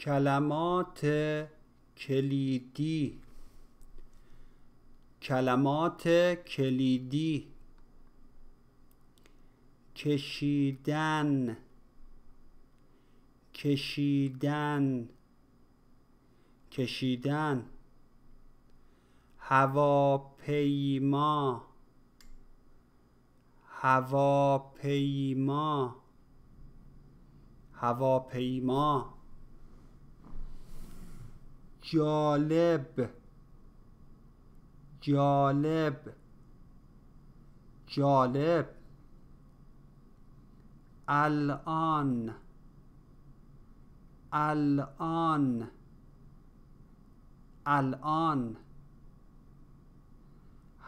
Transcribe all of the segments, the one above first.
کلمات کلیدی کلمات کلیدی کشیدن کشیدن کشیدن هواپیما هواپیما هواپیما جالب جالب جالب الان الان الان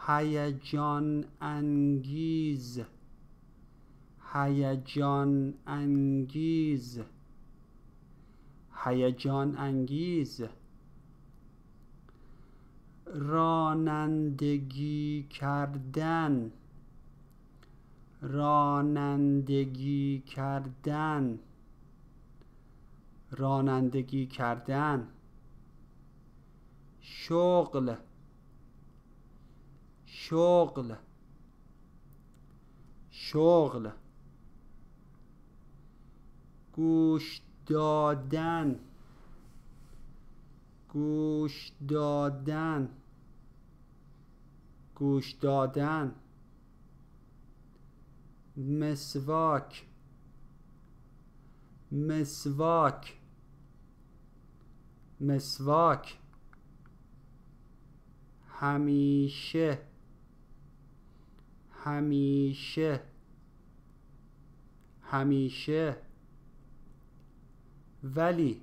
هیجان انگیز هیجان انگیز هیجان انگیز رانندگی کردن رانندگی کردن رانندگی کردن شغل شغل شغل گوش دادن گوش دادن گوش دادن مسواک مسواک مسواک همیشه همیشه همیشه ولی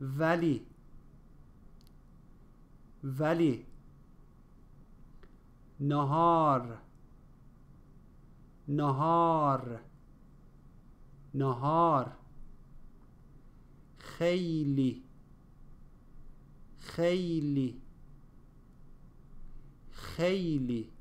ولی ولی نهار نهار نهار خیلی خیلی خیلی